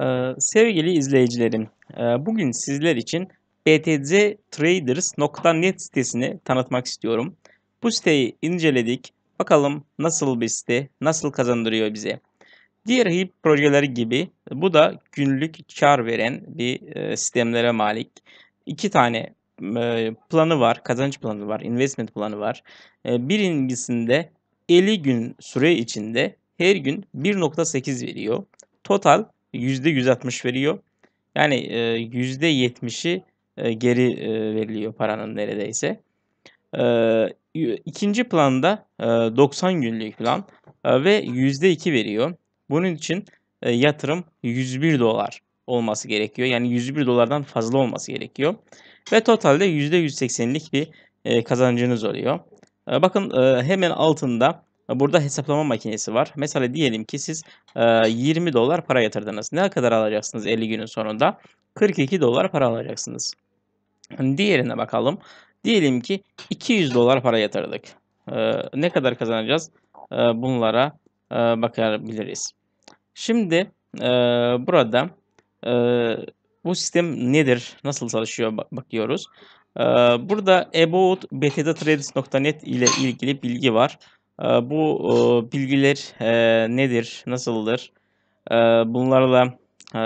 Ee, sevgili izleyicilerim, e, bugün sizler için btctraders.net sitesini tanıtmak istiyorum. Bu siteyi inceledik. Bakalım nasıl bir site, nasıl kazandırıyor bize. Diğer HIP projeleri gibi bu da günlük kar veren bir e, sistemlere malik. İki tane e, planı var, kazanç planı var, investment planı var. birincisinde 50 gün süre içinde her gün 1.8 veriyor. Total %160 veriyor. Yani %70'i e, e, geri e, veriliyor paranın neredeyse. İkinci planda 90 günlük plan ve %2 veriyor. Bunun için yatırım 101 dolar olması gerekiyor. Yani 101 dolardan fazla olması gerekiyor. Ve totalde %180'lik bir kazancınız oluyor. Bakın hemen altında Burada hesaplama makinesi var. Mesela diyelim ki siz 20 dolar para yatırdınız. Ne kadar alacaksınız 50 günün sonunda? 42 dolar para alacaksınız. Diğerine bakalım. Diyelim ki 200 dolar para yatırdık. Ne kadar kazanacağız? Bunlara bakabiliriz. Şimdi burada bu sistem nedir? Nasıl çalışıyor bakıyoruz. Burada about ile ilgili bilgi var. Ee, bu e, bilgiler e, nedir, nasıldır? Ee, bunlarla e,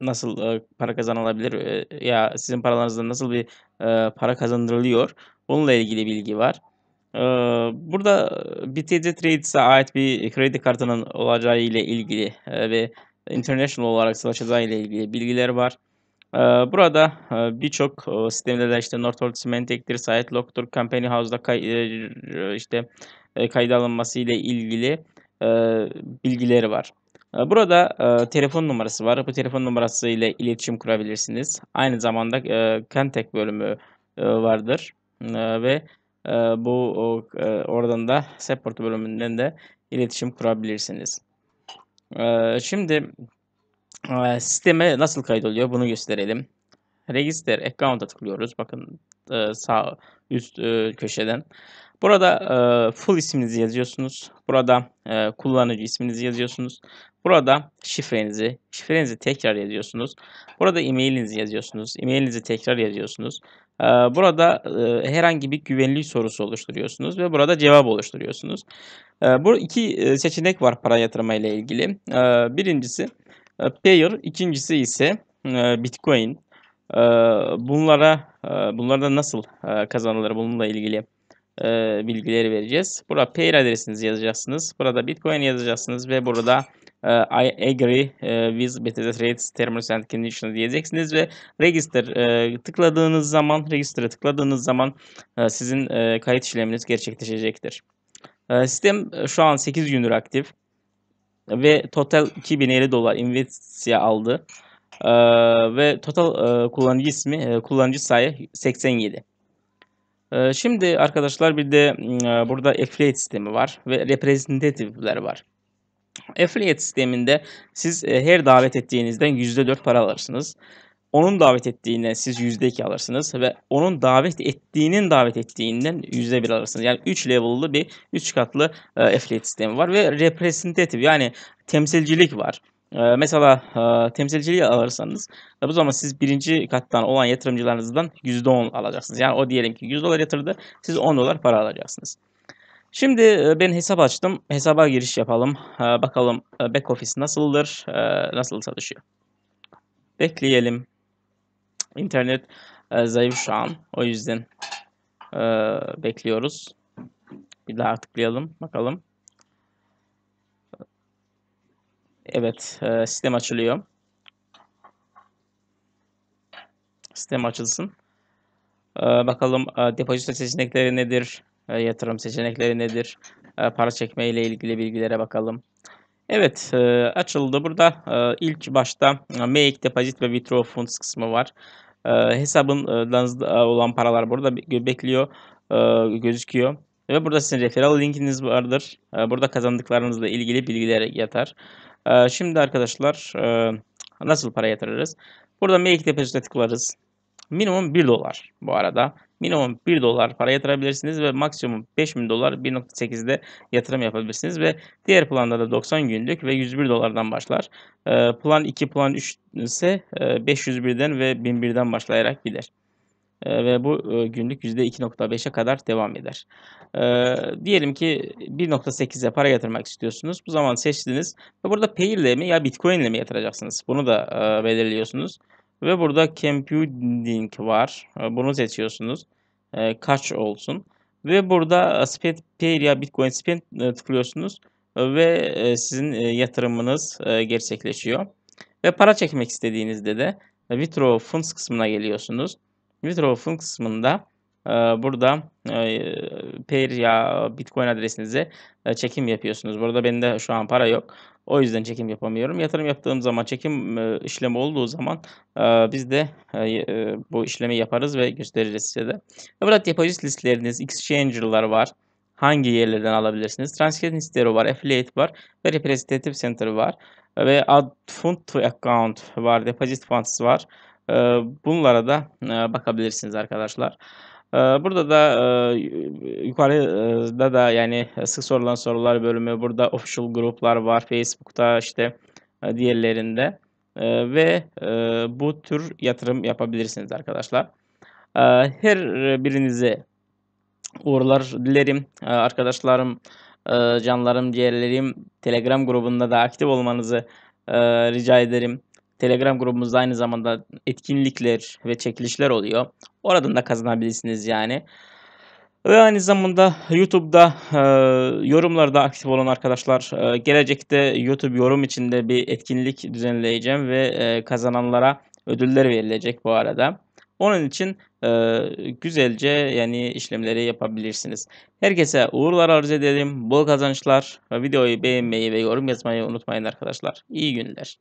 nasıl para kazanılabilir ya sizin paralarınızdan nasıl bir para kazandırılıyor? Bununla ilgili bilgi var. Ee, burada BTC Trades'e ait bir kredi kartının olacağı ile ilgili ve international olarak savaşacağı ile ilgili bilgiler var. Burada birçok sistemde de işte Northrop Sementik'tir, Site Lock'tur, Company House'da işte e, kayda alınması ile ilgili e, bilgileri var. E, burada e, telefon numarası var. Bu telefon numarası ile iletişim kurabilirsiniz. Aynı zamanda e, Kentek bölümü e, vardır. E, ve e, bu o, e, oradan da support bölümünden de iletişim kurabilirsiniz. E, şimdi e, sisteme nasıl kaydoluyor bunu gösterelim. Register account'a tıklıyoruz. Bakın e, sağ üst e, köşeden. Burada e, full isminizi yazıyorsunuz. Burada e, kullanıcı isminizi yazıyorsunuz. Burada şifrenizi, şifrenizi tekrar yazıyorsunuz. Burada e-mailinizi yazıyorsunuz. E-mailinizi tekrar yazıyorsunuz. E, burada e, herhangi bir güvenli sorusu oluşturuyorsunuz ve burada cevap oluşturuyorsunuz. E, bu iki e, seçenek var para yatırma ile ilgili. E, birincisi e, Payer, ikincisi ise e, Bitcoin. E, bunlara e, bunlardan nasıl e, kazanılır bununla ilgili e, bilgileri vereceğiz. Burada pair adresinizi yazacaksınız. Burada Bitcoin yazacaksınız ve burada e, I agree e, with Bethesda Rates Terms and Conditions diyeceksiniz ve register e, tıkladığınız zaman register'a tıkladığınız zaman e, sizin e, kayıt işleminiz gerçekleşecektir. E, sistem şu an 8 gündür aktif ve total 2050 dolar investisiye aldı. Ee, ve total e, kullanıcı ismi e, kullanıcı sayı 87. Ee, şimdi arkadaşlar bir de e, burada affiliate sistemi var ve representatifler var. Affiliate sisteminde siz e, her davet ettiğinizden %4 para alırsınız. Onun davet ettiğine siz %2 alırsınız ve onun davet ettiğinin davet ettiğinden %1 alırsınız. Yani 3 level'lı bir 3 katlı e, affiliate sistemi var ve representatif yani temsilcilik var. Ee, mesela e, temsilciliği alırsanız e, bu zaman siz birinci kattan olan yatırımcılarınızdan %10 alacaksınız. Yani o diyelim ki 100 dolar yatırdı siz 10 dolar para alacaksınız. Şimdi e, ben hesap açtım. Hesaba giriş yapalım. Bakalım back office nasıldır, nasıl çalışıyor. Bekleyelim. İnternet zayıf şu an. O yüzden bekliyoruz. Bir daha tıklayalım. Bakalım. Evet, e, sistem açılıyor. Sistem açılsın. E, bakalım e, depozito seçenekleri nedir? yatırım seçenekleri nedir? para çekme ile ilgili bilgilere bakalım. Evet açıldı. Burada ilk başta e, make deposit ve withdraw funds kısmı var. E, hesabınızda olan paralar burada bekliyor, gözüküyor. Ve burada sizin referral linkiniz vardır. burada kazandıklarınızla ilgili bilgiler yatar. Ee, şimdi arkadaşlar e, nasıl para yatırırız? Burada mevki depozite tıklarız. Minimum 1 dolar bu arada. Minimum 1 dolar para yatırabilirsiniz ve maksimum 5000 dolar 1.8'de yatırım yapabilirsiniz ve diğer planda da 90 günlük ve 101 dolardan başlar. Ee, plan 2, plan 3 ise 501'den e, ve 1001'den başlayarak gider. Ee, ve bu e, günlük %2.5'e kadar devam eder. Ee, diyelim ki 1.8'e para yatırmak istiyorsunuz. Bu zaman seçtiniz ve burada Pay ile mi ya Bitcoin ile mi yatıracaksınız? Bunu da e, belirliyorsunuz. Ve burada Computing var. E, bunu seçiyorsunuz. Kaç olsun. Ve burada Spend Pay ya Bitcoin Spend tıklıyorsunuz. Ve sizin yatırımınız gerçekleşiyor. Ve para çekmek istediğinizde de Withdraw Funds kısmına geliyorsunuz Withdrawful kısmında e, burada e, Pair ya Bitcoin adresinize e, çekim yapıyorsunuz. Burada bende şu an para yok. O yüzden çekim yapamıyorum. Yatırım yaptığım zaman çekim işlemi olduğu zaman biz de bu işlemi yaparız ve gösteririz size de. Burada depozit listleriniz, exchange'lar var. Hangi yerlerden alabilirsiniz? Transfer listleri var, affiliate var ve representative center var. Ve add fund to account var, deposit funds var ee, bunlara da e, bakabilirsiniz arkadaşlar. Ee, burada da e, yukarıda e, da yani sık sorulan sorular bölümü burada official gruplar var Facebook'ta işte diğerlerinde ee, ve bu tür yatırım yapabilirsiniz arkadaşlar. Her birinize uğurlar dilerim arkadaşlarım canlarım ciğerlerim Telegram grubunda da aktif olmanızı rica ederim. Telegram grubumuzda aynı zamanda etkinlikler ve çekilişler oluyor. Oradan da kazanabilirsiniz yani. Ve aynı zamanda YouTube'da e, yorumlarda aktif olan arkadaşlar e, gelecekte YouTube yorum içinde bir etkinlik düzenleyeceğim ve e, kazananlara ödüller verilecek bu arada. Onun için e, güzelce yani işlemleri yapabilirsiniz. Herkese uğurlar arz edelim. Bol kazançlar. Videoyu beğenmeyi ve yorum yazmayı unutmayın arkadaşlar. İyi günler.